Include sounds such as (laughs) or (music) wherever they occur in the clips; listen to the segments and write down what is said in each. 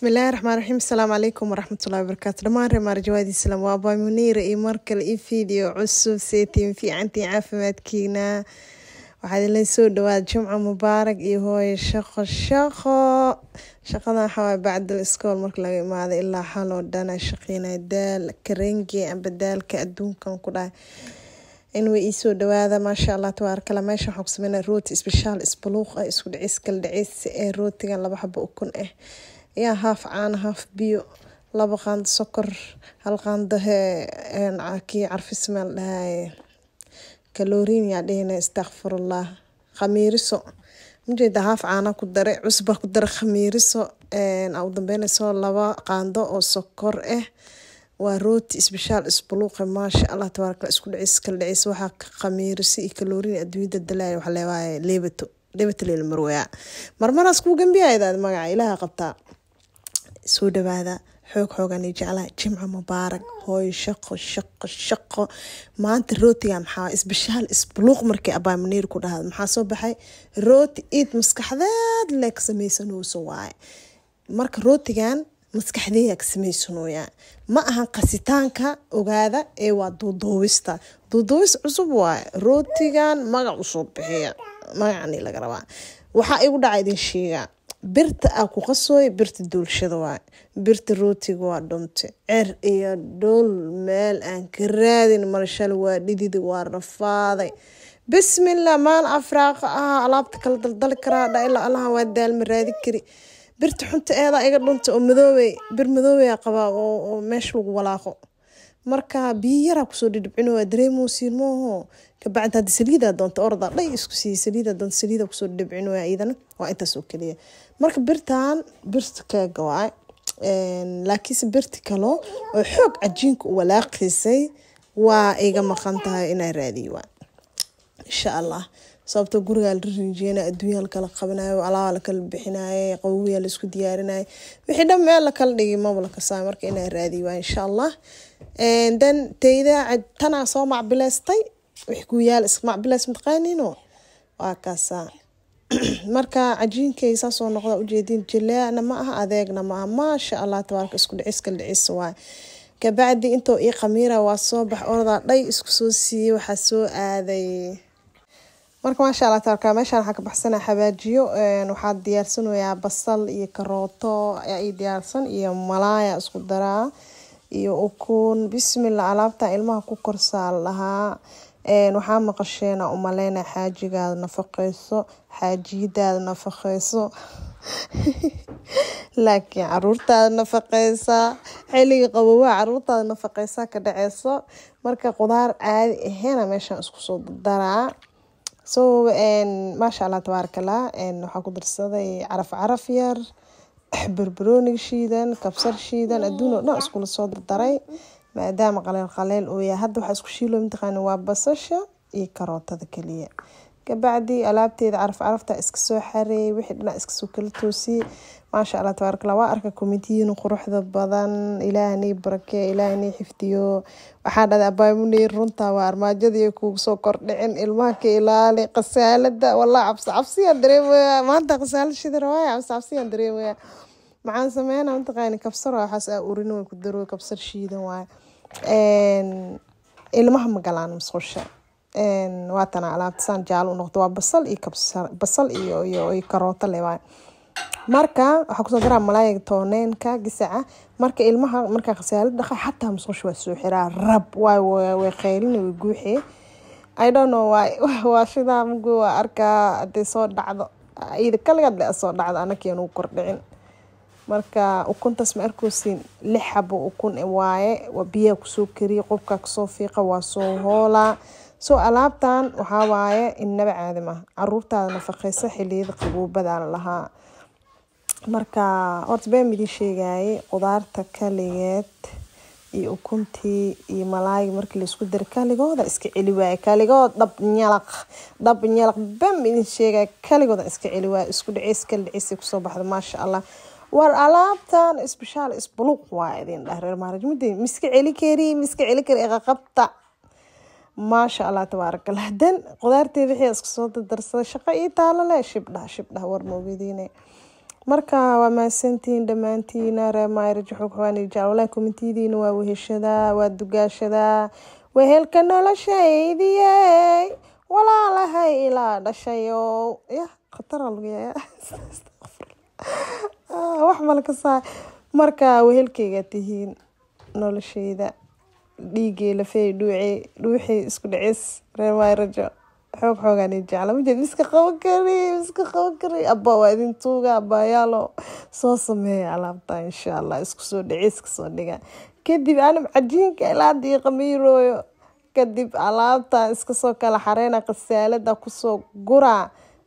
bismillahi raxmaan raxiim asalaamu calaykum waraxmatullahi wabarakaatu dhammaan remaar jawaadi salaam waa abaa muniira iyo markale iyo fiideo cusub seetiin fiicantiin caafimaadkiina waxaa idinla soo dhawaada jimca mubaarag iyo hooyo shaqo shaqo shaqadan waxawaa bacdal iskool marka laga imaada ilaa xaloo dhana shaqeynaa daal karenge amba daalka adduunkan ku dhahay inway iisoo dhawaada maasha allah tabaarakala meesha waxaan ku sameynaa rooti isbishaal isbaluuq ah isku dhicis kala ee rootigan laba xabo ukun ah yaa haaf caana haaf biyo laba qaando sokor hal qaando kii carfis meel dhahaye kalooriin yaa dhehina istakfirullah khamiiriso majeeda haaf caana ku dare cusba ku dare khamiiriso ugu dambeynayso laba qaando oo sokor ah eh. waa rooti isbishaal isbuluuqa maasha allah tabaaraka isku dhicis kala dhicis waxaa khamiirisi iyo kalooriin adduunyada dalaaya wax leewaaya leebato leebata leelmarwaya marmaraas kuu gambiyaydaad magaca ilaaha qabtaa soo dhawaada xoog xoogan i jeclaa jimco mubaarag hooy shaqo shaqo shaqo maanta rootiga maxaa isbishaal isbuluuq markii abaamineer ku dhahad maxaa soo baxay rooti iid maskaxdeed leeg samaysanuuso waaye marka rootigan maskaxdeeya ka samaysanooyaa ma ahan qasitaanka ogaada ee waa duuduubista duuduubis cusub waaye rootigan magac usoo bixiya magacani laga rabaa waxaa igu dhaca idin sheegaa birta aa ku qasooya birta duulshada waay birta rootiga waa dhunta cer iyo dhul meel aan ka raadin marashal waa dhidid waa rafaaday bismillah maan afraaqa aha alaabta kala daldali karaa dha ilaa allaha waa daalma raadi kari birta xunta eedaa iga dhunta oo madoobey bir madoobaya qabaa oo meesha lagu walaaqo marka biyo yaraa kusoo dhidhibcino waa dareemo siirmooho kabacdi haddi saliidaa doonta ordaa dhay isku siiy saliidaa doonta saliida kusoo dhidhibcino iidana waa intaas oo keliya marka birtan birta keega waay laakiinse birti kaloo oo xoog cajiinka u walaaqiisay waa iga maqan tahay inaa raadiyo waa insha allah sababto gurigaa la ririnjiyena adduunyaa lakala qabanayo alaabaa lakala bixinaye qawowiyaa laisku diyaarinayo wixii dhan meel lakala dhigi maba marka inaa raadiy waa insha allah dan taydaa tanaa soo macbileystay wix guuyaal ismacbileys mataqaaniino waa kaasaa (clears throat) marka cajiinkay saasoo noqda ujeedin jileecna ma aha adeegna maaha maasha allah tabaaraka isku dhiciska dhicis waay kabacdi intoo ii qamiira waa soo bax ordaa dhay isku soo siiyey waxaa soo aaday marka maasha alla taarkaa meeshaan waxaa ka baxsana xabaajiyo waxaa diyaarsanayaa basal iyo karooto ayaa diyaarsan iyo malaaya isku daraa iyo ukuun bismillah alaabta ilmaha ku korsaa lahaa waxaa maqasheena umaleyna xaajigaad nafaqeyso xaajiyidaada nafaqeyso (laughs) laakiin caruurtaad nafaqeysaa xilligii qabowa caruurtaad nafaqeysaa ka dhaceyso marka qudaar caadi aheena meeshaan iskusoo daraa so maasha allah tabaarakallah waxaa ku darsaday caraf caraf yar (clears throat) barbarooniga shiidan kabsar shiidan adduun oo dhan iskula soo daray maadaama qaleel qaleel uu yahay hadda waxaa isku shiilo mataqaana waa basasha iyo karootada keliya kabacdi alaabteeda carafcarafta iskasoo iska xareey wixii dhinac iskasoo kala toosi maasha alla tabaarakala waa arka komitiyiin quruxda badan ilaahnay barake ilaahnay xifdiyo waxaa dhada abaamuney runta waa armaajadii kugu kordhicin ilmaha ka ilaali qasaalada walaa cabsi dareemaya maanta qasaalo shidirwaaya cabsi dareemaya maxaan sameynaa mataqaani kabsar waxaas aa urin way ku darooy kabsar shiidan waay ilmaha magalaan musqusha waatana alaabta saan jaalo u noqdo waa basal iyo basal iyo iyo karooto le waay marka waxaa kusoo daraa malaayga tooneenka gisaca ah. marka ilmaha markaa khasaalad dhaqa xataa musqusha waa soo xiraa rab waay way qaylina way guuxee i don't know waay (laughs) waa shidaa mugu waa arkaa haday soo dhacdo iyada kaligaad le soo dhacdo anakeenuu kordhicin marka ukuntaas ma arkoosin lix xabo ukun e, waaye biyaa kusoo kariya qubkaa kasoo fiiqa waa soo hoolaa soo alaabtan waxaa waaye inaba caadi maha caruurtaada nafaqeysa xiliyada qabuubadaa lalahaa marka horta been midin sheegaye qudaarta kaligeed iyo ukuntii iyo malaayiga markii laisku dara kaligooda iska celi waaye kaligood dhab nyalaq dhab nyalaq bam idin sheegaya kaligooda iska celi waaye isku dhaceys kala dhaceysay kusoo baxda maasha allah war alaabtan isbishaal isbuluuq waa idin dhah maaraj mudda miska celi kari miska celi kari iqaqabta maasha allah tabaarakallah dan qudaarteeda wixii iskasoo soo shaqo io taalo leh shibdha shibdha war moogidiine marka waa mahadsantihiin dhammaantiina reemayrajxogxaanijaalwala komitidiina waa weheshadaa waa dugaashadaa wehelka noloshaydiye walaalahay ilaa dhashayo ya khatara lagyawax (laughs) ah, malkasaa marka wehelkayga tihiin noloshayda dhiigee lafey dhuuce dhuuxii isku dhicis reer rajo xoog xoogaan i jecla ma jeed iska qaban kari iska qaban kari abbaa waa idin tuuga abaayaalo soo sameeya alaabta insha allah isku soo dhicis kasoo dhiga kadib anab cajiinka ilaada iyo qamiirooyo kadib alaabta iskasoo kala xareyna khasaalada kusoo guraa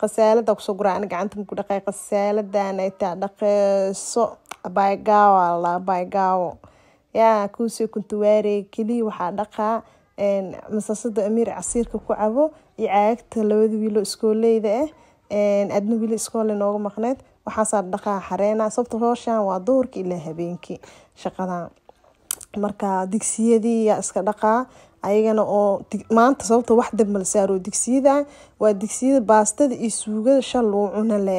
khasaalada kusoo guraa ana gacanta maku dhaqay khasaaladana itaa dhaqeeso abaygaawo alla abaygaawo yaa kuusoo kuntuwaare keliya waxaa dhaqaa masaasada amiir casiirka ku cabo iyo caagagta labada wiilo iskooleyda ah eh, adna wiilo iskoole nooga maqneyd waxaasaa dhaqaa xareena sababta hooshan waa duurka ilaa habeenkii shaqadan marka digsiyadii yaa iska dhaqaa ayagana oo maanta sababta wax dab mal saaro digsiyada waa digsiyada baastada iyo suugada shal lagu cuna le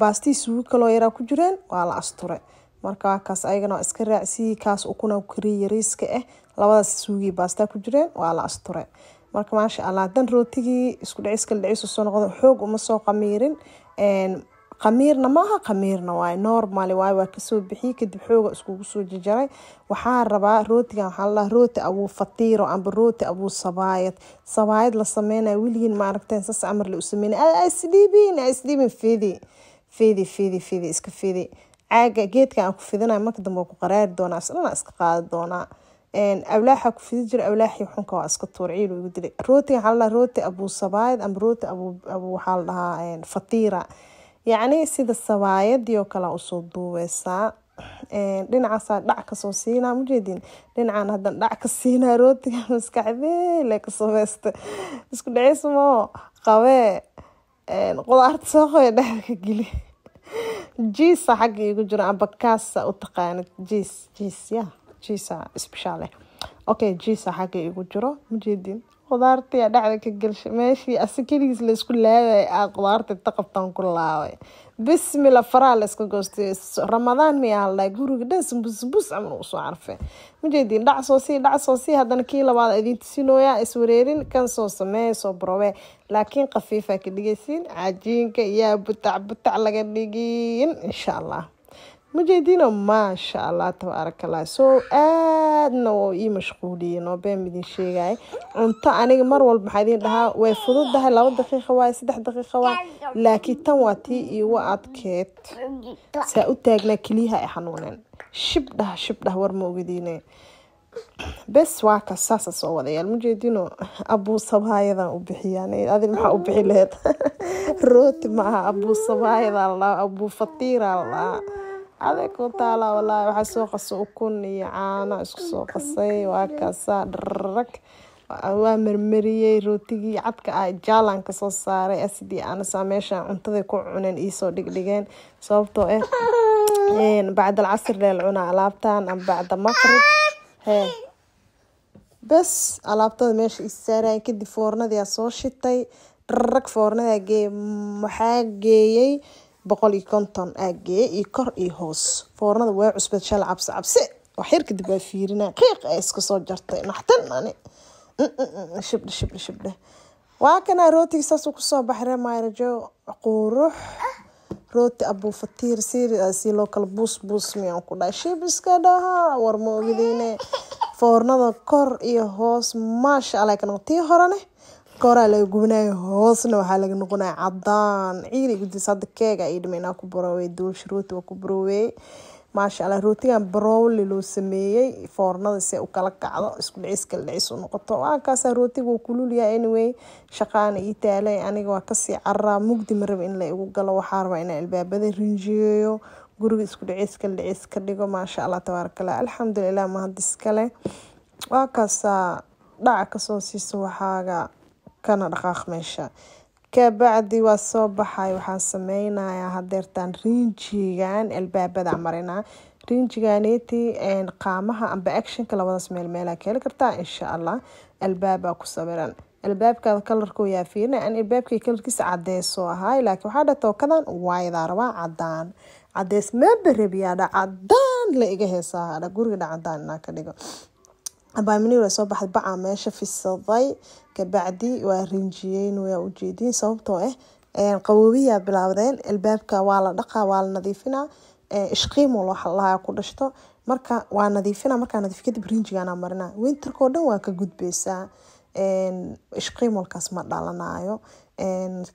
baastihii suugo kaloo yaraa ku jireen waa la asture markaa kaas ayagana iska raacsiyi kaas ukuna kariya riiska ah eh, labadaas suugii baastaa ku jireen waa la asture marka maasha allah dan rootigii isku dhiciskal dhicisu soo noqda xoog uma soo qamiirin qamiirna maaha qamiirna waay normal waay waa kasoo bixiyey kadib xooga iskugu soo jajaray waxaa rabaa rootigan waxaa la rooti abuu fatiiro amba rooti abuu sabaayad sabaayad la sameynaya weligiin ma aragteen saas amar la u sameynay isdhiibin isdhiibin fidi fidi fidi fidi iska fidi caaga geedka aan ku fidinay marka dambe ku qaraari doonaa isdhanaa iska qaadi doonaa awlaaxa ku fidi jira awlaaxii xunka waa iska tuurciil igu dilay rooti waxaa ladhahaa rooti abuu sabaayad ama rooti abu waxaa la fatiira yacni sida sabaayadiioo kale usoo duubeysaa dhinacaasaa dhac kasoo siinaa mujeedin dhinacaan haddan dhac ka siinaa rootiga maskaxdeele ka samaysta isku dhacismo qabee qudaarta soo qoya dhexda ka geli jiisa xagga igu jiro amba kaasa u taqaanid jiis jiis ya jiisa isbishaale eh. okay jiisa xagga igu jiro majeedin qudaarta yaa dhacda ka gelsha meeshii asi keligiis laysku laadaya aa qudaarta taqabtan ku laabay bismila faraha layska goostay ramadaan miyaa la guriga dhan sambusbus camal ugu soo carfay ma jeedin dhac soo sii dhac soo sii haddana kii labaad idin tusinooyaa iswareerin kan soo sameeya soo brobe laakiin khafiifaa ka dhigaysiin cajiinka yaa butac butac laga dhigin insha allah mujeediino maasha allah tabaarakallah so aadna oo ii mashquuliyeen oo idin sheegay cunto aniga mar walba maxaa idin dhahaa way fududahay laba daqiiqa waay saddex daqiiqa waay laakiin tan waa tii iigu adkeed saa u taagnaa keliyaha ay xanuuneen shibdhah shibdhah war ma ogadiine bes waa saasa soo wadayaal mujeediino abuusabaayadan u bixiyaan adin maxaa u bixi laheed (laughs) rooti maaha abuusabaayadaa la abuu fatiiraa la adeeg u taala walaahi waxaa soo qaso ukun iyo caano isku soo qasay waa kaasaa dharag waa marmariyey rootigii cadka ah jaalan ka soo saaray asidii anasa meeshaan cuntada ku cuneen iisoo dhigdhigeen sababtoo ah eh, bacda alcasir leel cunaa alaabtan ama bacda maqrib hee bes alaabtada meesha issaarayan kadib foornadiyaa soo shitay dharag foornadaa geey maxaa geeyey boqol iyo konton aagee iyo kor iyo hoos foornada waa cusbad shal cabse cabse waxyar kadib waa fiirina qiiq ee iska soo jartay naxtan ani shibdhe shibdhe shibdhe waa kanaa rootiga saasuu kusoo baxre maarajo qurux rooti abuufatiir siirasi local kala buus buus miyaan ku dhahay shib iska dhaha war ma foornada kor iyo hoos maasha allah kana tii marka horaa laga gubanayo hoosna waxaa laga noqonaya cadaan ciiday gudisa hadda keega ay dhima ku baroowey duulsha rooti waa ku baroowey maasha allah rootigan barowli loo sameeyey foornada si u kala kacdo isku dhicis kala dhicis u noqoto waa rootiga uu kululyahay anyway shaqaana ii taalay aniga waa kasii caraa mugdi ma raba in la galo waxaa rabaa inaan albaabada rinjiyeeyo guriga isku dhicis kala dhicis ka dhigo maasha allah tabaarakallah alxamdulilah mahad iskale waa dhaca kasoo siisa waxaaga kana dhaqaaq meesha kabacdi waa soo baxay waxaan sameynayaa hadeertaan rinjigan albaabada marina rinjiganeeti qaamaha amba actionka labadaas meelmeelaa keeli kartaa insha allah albaabaa ku sawiran albaabkaada kalarkuu yaa fiirina aan albaabkii kalarkiisa cadeesoo ahaay laakiin waxaa dhatoo kadan waayadaa rabaa cadaan cadees maabarabiyaadha cadaan la iga heesaahadha gurigadha cadaan inaa ka dhigo abaaminii soo baxay bacaa meesha fisaday kabacdi waa rinjiyeen waa ujeedin sababtoo ah qawowiya bilaawdeen albaabka waa la dhaqa waa la nadiifina ishqiimo lahaa ku dhashto marka waa nadiifina markaa nadiif kadib rinjigana marina wintarkoo dhan waa ka gudbaysaa ishqiimolkaas ma dhalanaayo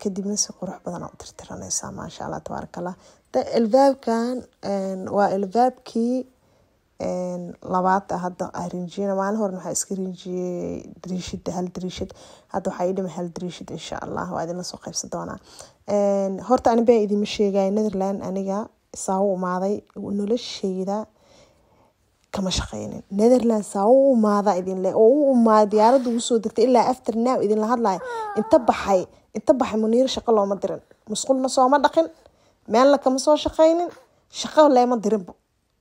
kadibna si qurux badana u tirtiranaysaa maasha allah tabaaraka albaabkan waa albaabkii labaad eh, hada rinjiyana maalin horen waxaa iska rinjiyey dariishida hal dariishad hadda waxaa ii hal dariishad insha allah waa idinla soo qaybsan doonaa horta ani baa sheegaya netherland aniga saawo umaaday nolosheyda kama shaqeynin netherland saawo umaada idinle oo u umaada diyaarada ugu soo degtay ilaa after now idinla hadlaya inta baxay inta baxay muniiro shaqo looma dirin musqulna sooma dhaqin meelna kama soo shaqeynin shaqo leema dirinba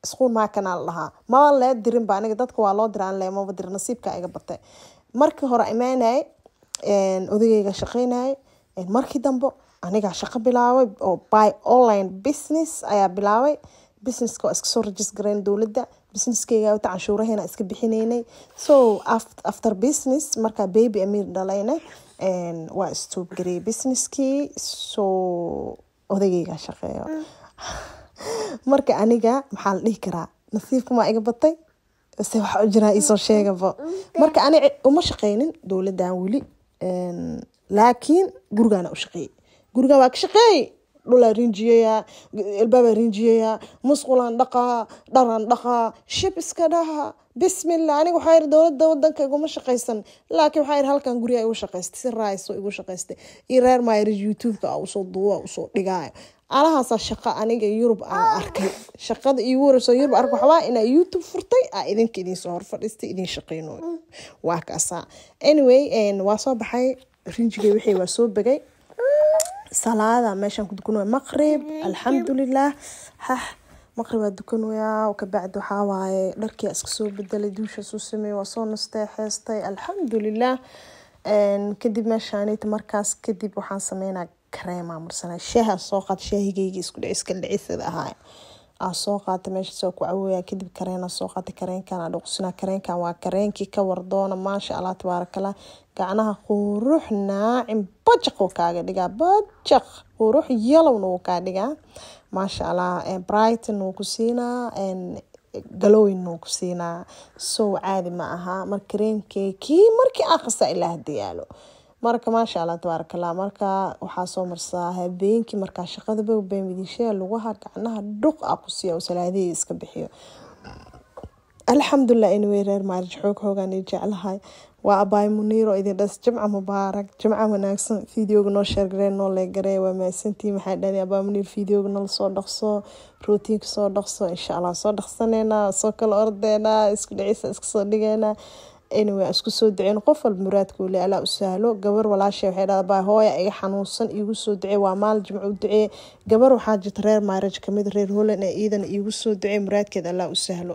isquul maakanaa lahaa dhahaa maba lee dirinba aniga dadka waa loo dira anle maba dir nasiibka iga batay markii hore imaanay odagayga shaqaynay markii dambe anigaa shaqo bilaabay oo by online business ayaa bilaabay businesska waa iska dowladda businesskeyga wata canshuuraheyna iska bixinaynay so after business markaa baby amir dhalaynay waa istuubgareeyay businesskii so odagaygaa shaqeeyo mm. (sighs) marka aniga maxaa la dhihi karaa nasiibkama iga batay se waxa u jiraa isoo sheegabo marka ani uma shaqeynin dowladan weli laakiin gurigaana u shaqeeyey gurigaan waa ka shaqeey dhulaa rinjiyeya albaabaa rinjiyeya musqulaan dhaqaa dharan dhaqaa shib iska dhaha bismillah aniga waxaa yiri dowladda wadanka iguma shaqaysan laakiin waxaa yiri halkan gurya igu shaqaystay si raaiso igu shaqaystay i reer maa youtube-ka a usoo duuba usoo dhigaayo alahaasaa shaqa aniga yurub aan arkay shaqada iigu wareysoo yurub ark waxbaa inaa youtube furtay aa idinka idinsoo hor fadhiistay idin shaqaynoy waa kaasaa anyway waa soo baxay rinjigay wixii waa soo begay salaada meeshaan ku dukunaa maqrib alxamdulilah hah maqri waa dukan weyaa wayaa kabacdi waxaa waaye dharkii iska soo bedelay duusha suu sameeyey waa soo nastay xeestay alxamdulilah kadib meeshaanita markaas kadib waxaan sameynaa kareema marsanaa shaaha soo qaad shaahigayga isku dhicis kan dhicisada ahaa soo qaata meesha soo ku cawooya kadib kareena soo qaata kareenkan dhuqsina kareenkan waa kareenkii ka wardoona maasha allah tabaarakala gacnaha qurux naacin bajaq uu kaaga dhigaa bajaq qurux yalowna wuu kaa dhigaa maasha allah brighton wuu ku siinaa galooyin wuu ku siinaa sow caadi ma aha mar kareenkeekii markii akhrisaa ilaa hadda yaalo marka maasha alla tabaarakallah marka waxaa soo marsaa habeenkii markaa shaqadaba beenbidishaa lugaha gacnaha dhuq a ku oo salaadihii iska bixiyo alxamdulilah anyway reer maarij xoog hoogaan i jeclahay waa abaay muniiro idin dhas jimca mubaarak jimca wanaagsan videoga noo sheergaree noo leegaree waa mahadsantii maxaa dhani abaay muniir videoga nala soo dhaqso rootiinka soo dhaqso insha allah soo dhaqsaneynaa soo kala ordeenaa isku dhicisa iska soo dhigeenaa anyway isku soo duceen qof walba muraadkuu le alaa u sahlo gabar walaashay waxay dhahda baa hooya iga xanuunsan iigu soo ducee waa maal jimco u duceeye gabar waxaa jirta reer maaraj kamid reer holland ee iidana iigu soo ducee muraadkeed allaa u sahlo